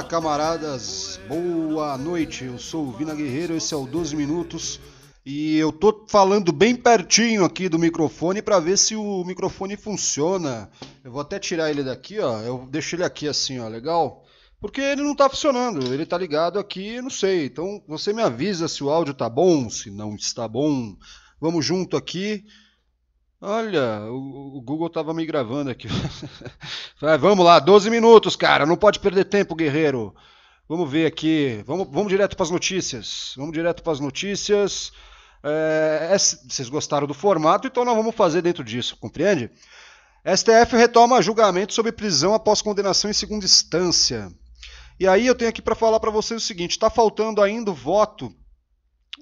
Olá, camaradas. Boa noite. Eu sou o Vina Guerreiro, esse é o 12 minutos e eu tô falando bem pertinho aqui do microfone para ver se o microfone funciona. Eu vou até tirar ele daqui, ó. Eu deixo ele aqui assim, ó, legal? Porque ele não tá funcionando. Ele tá ligado aqui, não sei. Então, você me avisa se o áudio tá bom, se não está bom. Vamos junto aqui. Olha, o, o Google estava me gravando aqui. Vai, vamos lá, 12 minutos, cara. Não pode perder tempo, guerreiro. Vamos ver aqui. Vamos, vamos direto para as notícias. Vamos direto para as notícias. É, é, vocês gostaram do formato, então nós vamos fazer dentro disso, compreende? STF retoma julgamento sobre prisão após condenação em segunda instância. E aí eu tenho aqui para falar para vocês o seguinte: está faltando ainda o voto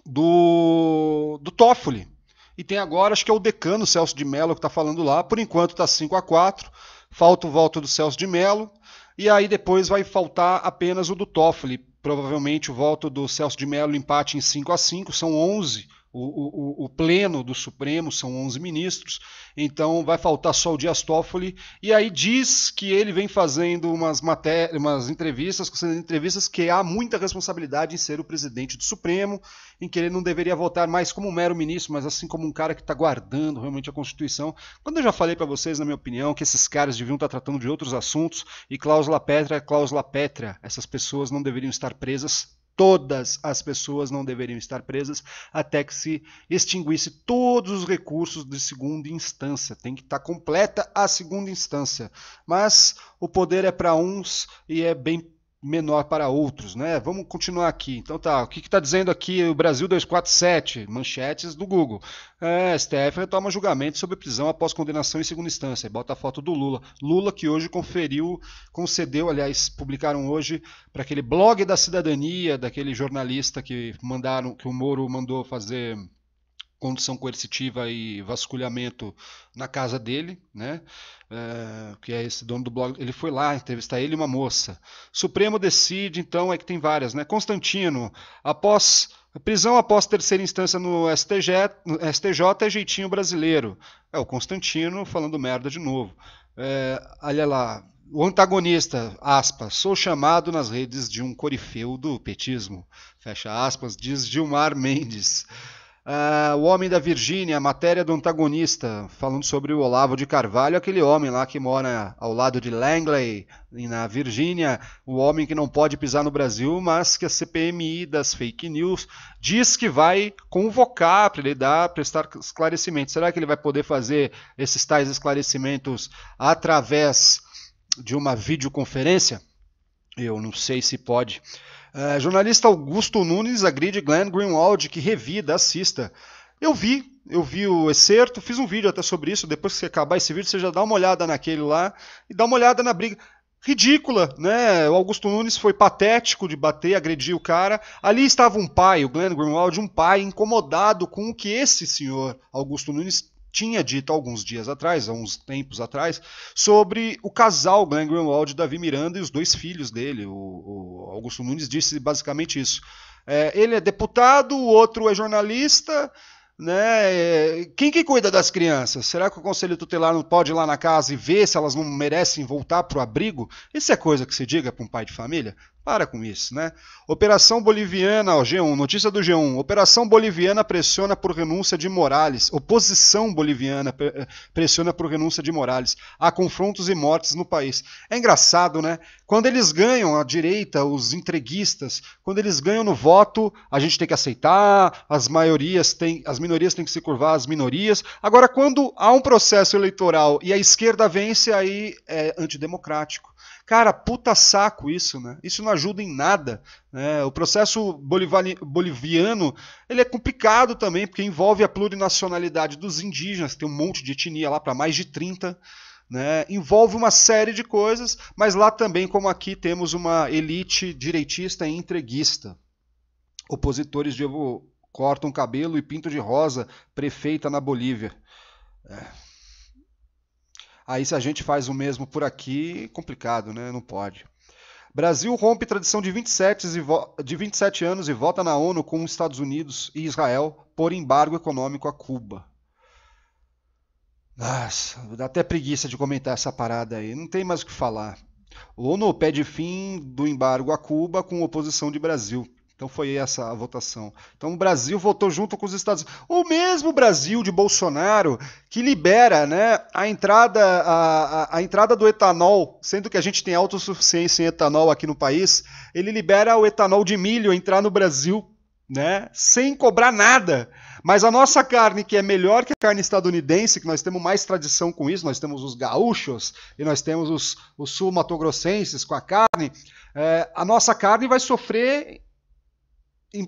do, do Toffoli. E tem agora, acho que é o decano Celso de Mello que está falando lá. Por enquanto está 5 a 4 Falta o voto do Celso de Mello. E aí depois vai faltar apenas o do Toffoli. Provavelmente o voto do Celso de Mello empate em 5 a 5 São 11 o, o, o, pleno do Supremo são 11 ministros, então vai faltar só o Dias Toffoli. E aí diz que ele vem fazendo umas, matérias, umas entrevistas, entrevistas que há muita responsabilidade em ser o presidente do Supremo, em que ele não deveria votar mais como um mero ministro, mas assim como um cara que está guardando realmente a Constituição. Quando eu já falei para vocês, na minha opinião, que esses caras deviam estar tá tratando de outros assuntos, e cláusula pétrea, cláusula é pétrea, essas pessoas não deveriam estar presas todas as pessoas não deveriam estar presas até que se extinguisse todos os recursos de segunda instância. Tem que estar completa a segunda instância. Mas o poder é para uns e é bem menor para outros, né? Vamos continuar aqui. Então tá, o que está dizendo aqui o Brasil 247, manchetes do Google. É, STF retoma julgamento sobre prisão após condenação em segunda instância. bota a foto do Lula. Lula que hoje conferiu, concedeu, aliás, publicaram hoje para aquele blog da cidadania, daquele jornalista que mandaram, que o Moro mandou fazer condição coercitiva e vasculhamento na casa dele, né? É, que é esse dono do blog. Ele foi lá entrevistar ele e uma moça. Supremo decide, então, é que tem várias, né? Constantino, após prisão após terceira instância no STJ, no STJ é jeitinho brasileiro. É o Constantino falando merda de novo. É, olha lá, o antagonista, aspas, sou chamado nas redes de um corifeu do petismo, fecha aspas, diz Gilmar Mendes. Uh, o Homem da Virgínia, matéria do antagonista, falando sobre o Olavo de Carvalho, aquele homem lá que mora ao lado de Langley, na Virgínia, o homem que não pode pisar no Brasil, mas que a CPMI das fake news diz que vai convocar para ele dar, prestar esclarecimentos. Será que ele vai poder fazer esses tais esclarecimentos através de uma videoconferência? Eu não sei se pode. É, jornalista Augusto Nunes agride Glenn Greenwald, que revida, assista. Eu vi, eu vi o excerto, fiz um vídeo até sobre isso. Depois que você acabar esse vídeo, você já dá uma olhada naquele lá e dá uma olhada na briga. Ridícula, né? O Augusto Nunes foi patético de bater, agredir o cara. Ali estava um pai, o Glenn Greenwald, um pai incomodado com o que esse senhor Augusto Nunes tinha dito alguns dias atrás, há uns tempos atrás, sobre o casal Glenn Greenwald e Davi Miranda e os dois filhos dele. O, o Augusto Nunes disse basicamente isso. É, ele é deputado, o outro é jornalista. Né? É, quem que cuida das crianças? Será que o conselho tutelar não pode ir lá na casa e ver se elas não merecem voltar para o abrigo? Isso é coisa que se diga para um pai de família? Para com isso, né? Operação Boliviana, ó, G1, notícia do G1. Operação Boliviana pressiona por renúncia de Morales. Oposição Boliviana eh, pressiona por renúncia de Morales. Há confrontos e mortes no país. É engraçado, né? Quando eles ganham, a direita, os entreguistas, quando eles ganham no voto, a gente tem que aceitar, as maiorias têm, as minorias têm que se curvar às minorias. Agora, quando há um processo eleitoral e a esquerda vence, aí é antidemocrático. Cara, puta saco isso, né? Isso não ajuda em nada. Né? O processo boliviano ele é complicado também, porque envolve a plurinacionalidade dos indígenas, tem um monte de etnia lá para mais de 30. Né? Envolve uma série de coisas, mas lá também, como aqui, temos uma elite direitista e entreguista. Opositores de Evo cortam cabelo e pinto de rosa, prefeita na Bolívia. É. Aí se a gente faz o mesmo por aqui, complicado, né? Não pode. Brasil rompe tradição de 27, de 27 anos e vota na ONU com os Estados Unidos e Israel por embargo econômico a Cuba. Nossa, dá até preguiça de comentar essa parada aí. Não tem mais o que falar. ONU pede fim do embargo a Cuba com oposição de Brasil. Então foi essa a votação. Então o Brasil votou junto com os Estados Unidos. O mesmo Brasil de Bolsonaro que libera né, a, entrada, a, a, a entrada do etanol, sendo que a gente tem autossuficiência em etanol aqui no país, ele libera o etanol de milho entrar no Brasil né? Sem cobrar nada. Mas a nossa carne, que é melhor que a carne estadunidense, que nós temos mais tradição com isso, nós temos os gaúchos e nós temos os, os sul-matogrossenses com a carne, é, a nossa carne vai sofrer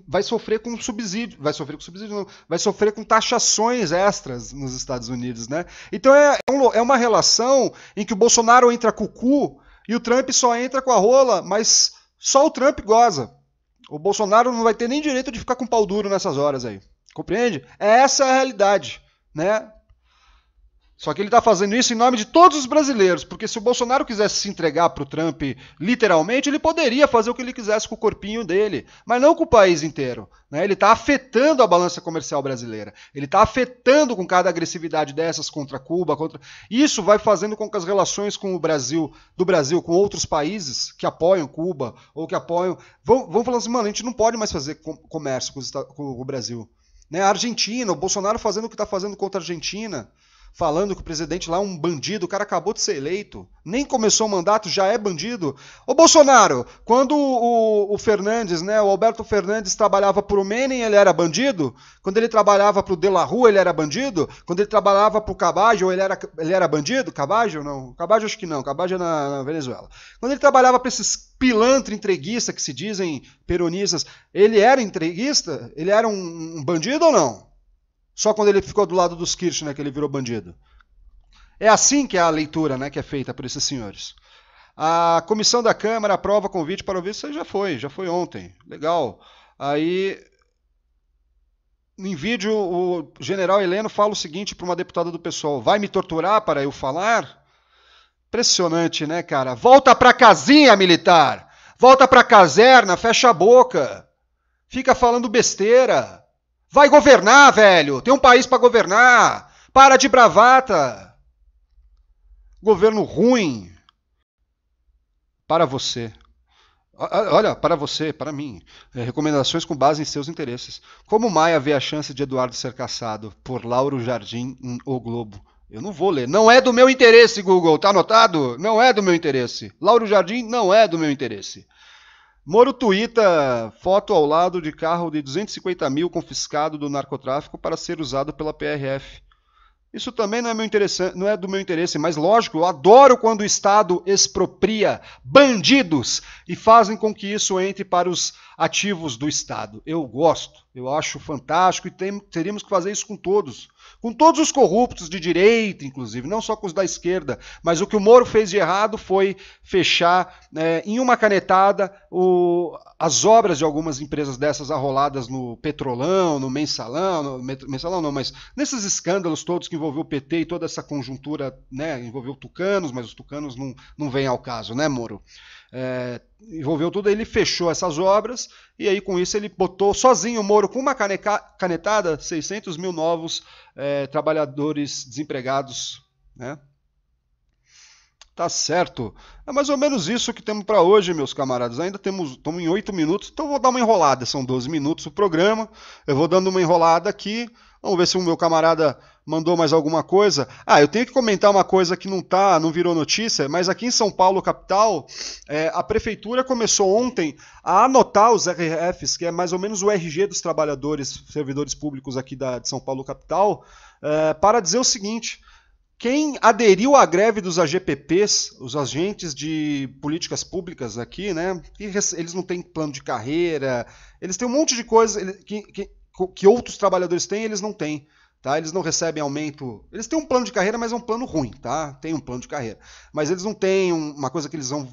vai sofrer com subsídio, vai sofrer com subsídio, não, vai sofrer com taxações extras nos Estados Unidos, né? Então é, é, um, é uma relação em que o Bolsonaro entra com o cu e o Trump só entra com a rola, mas só o Trump goza. O Bolsonaro não vai ter nem direito de ficar com pau duro nessas horas aí. Compreende? Essa é a realidade, né? Só que ele está fazendo isso em nome de todos os brasileiros, porque se o Bolsonaro quisesse se entregar para o Trump literalmente, ele poderia fazer o que ele quisesse com o corpinho dele, mas não com o país inteiro. Né? Ele está afetando a balança comercial brasileira. Ele está afetando com cada agressividade dessas contra Cuba, contra. Isso vai fazendo com que as relações com o Brasil, do Brasil, com outros países que apoiam Cuba ou que apoiam, vão, vão falando assim, mano, a gente não pode mais fazer comércio com, com o Brasil. Né? A Argentina, o Bolsonaro fazendo o que está fazendo contra a Argentina falando que o presidente lá é um bandido, o cara acabou de ser eleito, nem começou o mandato, já é bandido. Ô Bolsonaro, quando o, o Fernandes, né, o Alberto Fernandes trabalhava para o Menem, ele era bandido? Quando ele trabalhava para o De La Rua, ele era bandido? Quando ele trabalhava para o Cabajo, ele era, ele era bandido? Cabajo não? Cabajo acho que não, Cabajo é na, na Venezuela. Quando ele trabalhava para esses pilantra entreguista que se dizem peronistas, ele era entreguista? Ele era um, um bandido ou não? Só quando ele ficou do lado dos Kirchner né, que ele virou bandido. É assim que é a leitura né, que é feita por esses senhores. A comissão da Câmara aprova convite para ouvir. Isso já foi, já foi ontem. Legal. Aí, em vídeo, o general Heleno fala o seguinte para uma deputada do pessoal: vai me torturar para eu falar? Impressionante, né, cara? Volta para casinha militar! Volta para caserna, fecha a boca! Fica falando besteira! Vai governar, velho. Tem um país para governar. Para de bravata. Governo ruim. Para você. Olha, para você, para mim. É, recomendações com base em seus interesses. Como Maia vê a chance de Eduardo ser caçado por Lauro Jardim em O Globo? Eu não vou ler. Não é do meu interesse, Google. Tá anotado? Não é do meu interesse. Lauro Jardim não é do meu interesse. Moro tuita foto ao lado de carro de 250 mil confiscado do narcotráfico para ser usado pela PRF. Isso também não é, meu não é do meu interesse, mas lógico, eu adoro quando o Estado expropria bandidos e fazem com que isso entre para os ativos do Estado. Eu gosto. Eu acho fantástico e tem, teríamos que fazer isso com todos. Com todos os corruptos de direita, inclusive, não só com os da esquerda. Mas o que o Moro fez de errado foi fechar é, em uma canetada o, as obras de algumas empresas dessas arroladas no Petrolão, no Mensalão, no Mensalão não, mas nesses escândalos todos que envolveu o PT e toda essa conjuntura, né, envolveu tucanos, mas os tucanos não, não vêm ao caso, né, Moro? É, envolveu tudo, ele fechou essas obras e aí com isso ele botou sozinho o Moro com uma caneca, canetada 600 mil novos é, trabalhadores desempregados, né? Tá certo. É mais ou menos isso que temos para hoje, meus camaradas. Ainda temos, estamos em oito minutos, então vou dar uma enrolada. São 12 minutos o programa. Eu vou dando uma enrolada aqui. Vamos ver se o meu camarada mandou mais alguma coisa. Ah, eu tenho que comentar uma coisa que não tá, não virou notícia, mas aqui em São Paulo, capital, é, a prefeitura começou ontem a anotar os RFs, que é mais ou menos o RG dos trabalhadores, servidores públicos aqui da, de São Paulo, capital, é, para dizer o seguinte. Quem aderiu à greve dos AGPPs, os agentes de políticas públicas aqui, né? Eles não têm plano de carreira, eles têm um monte de coisa que, que, que outros trabalhadores têm, eles não têm. Tá? Eles não recebem aumento. Eles têm um plano de carreira, mas é um plano ruim, tá? Tem um plano de carreira. Mas eles não têm uma coisa que eles vão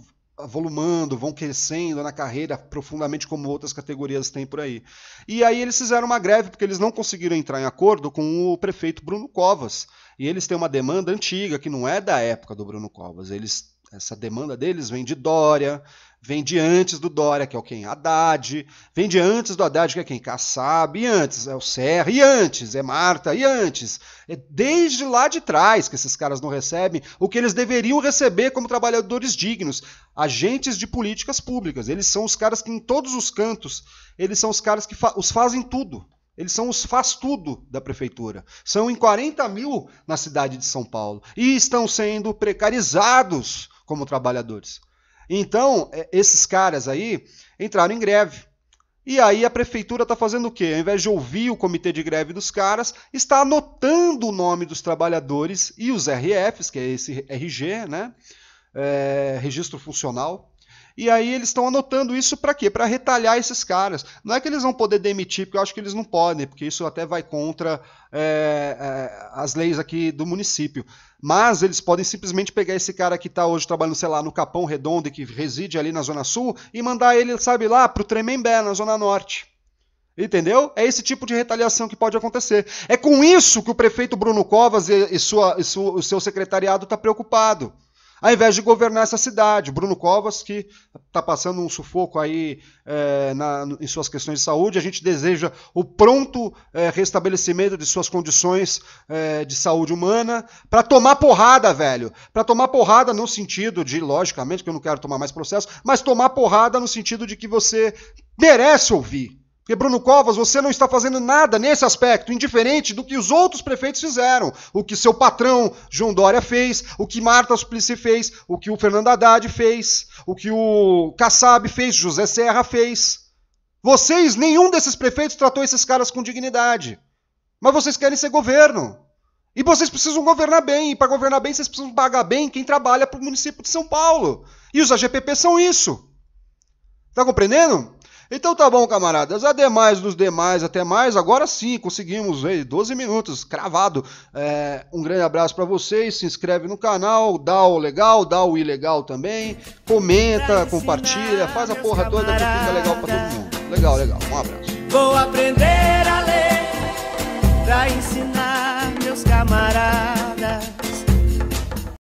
volumando, vão crescendo na carreira profundamente como outras categorias têm por aí. E aí eles fizeram uma greve porque eles não conseguiram entrar em acordo com o prefeito Bruno Covas. E eles têm uma demanda antiga que não é da época do Bruno Covas. Eles essa demanda deles vem de Dória, Vem de antes do Dória, que é o quem? Haddad. Vem de antes do Haddad, que é quem? Kassab. E antes é o Serra. E antes é Marta. E antes. É desde lá de trás que esses caras não recebem o que eles deveriam receber como trabalhadores dignos, agentes de políticas públicas. Eles são os caras que em todos os cantos, eles são os caras que fa os fazem tudo. Eles são os faz-tudo da prefeitura. São em 40 mil na cidade de São Paulo. E estão sendo precarizados como trabalhadores. Então, é, esses caras aí entraram em greve. E aí a prefeitura está fazendo o quê? Ao invés de ouvir o comitê de greve dos caras, está anotando o nome dos trabalhadores e os RFs, que é esse RG, né? É, registro funcional, e aí eles estão anotando isso para quê? Para retalhar esses caras. Não é que eles vão poder demitir, porque eu acho que eles não podem, porque isso até vai contra é, é, as leis aqui do município. Mas eles podem simplesmente pegar esse cara que está hoje trabalhando, sei lá, no Capão Redondo, que reside ali na Zona Sul, e mandar ele, sabe, lá para o Tremembé, na Zona Norte. Entendeu? É esse tipo de retaliação que pode acontecer. É com isso que o prefeito Bruno Covas e, e, sua, e sua, o seu secretariado está preocupado ao invés de governar essa cidade. Bruno Covas, que está passando um sufoco aí é, na, em suas questões de saúde, a gente deseja o pronto é, restabelecimento de suas condições é, de saúde humana para tomar porrada, velho. Para tomar porrada no sentido de, logicamente, que eu não quero tomar mais processo, mas tomar porrada no sentido de que você merece ouvir. Porque, Bruno Covas, você não está fazendo nada nesse aspecto, indiferente do que os outros prefeitos fizeram. O que seu patrão, João Dória, fez, o que Marta Suplicy fez, o que o Fernando Haddad fez, o que o Kassab fez, José Serra fez. Vocês, nenhum desses prefeitos tratou esses caras com dignidade. Mas vocês querem ser governo. E vocês precisam governar bem. E para governar bem, vocês precisam pagar bem quem trabalha para o município de São Paulo. E os AGPP são isso. Tá compreendendo? Então tá bom, camaradas. Ademais dos demais, até mais. Agora sim, conseguimos aí 12 minutos, cravado. É, um grande abraço para vocês. Se inscreve no canal, dá o legal, dá o ilegal também. Comenta, compartilha, faz a porra toda que fica legal pra todo mundo. Legal, legal. Um abraço. Vou aprender a ler pra ensinar meus camaradas.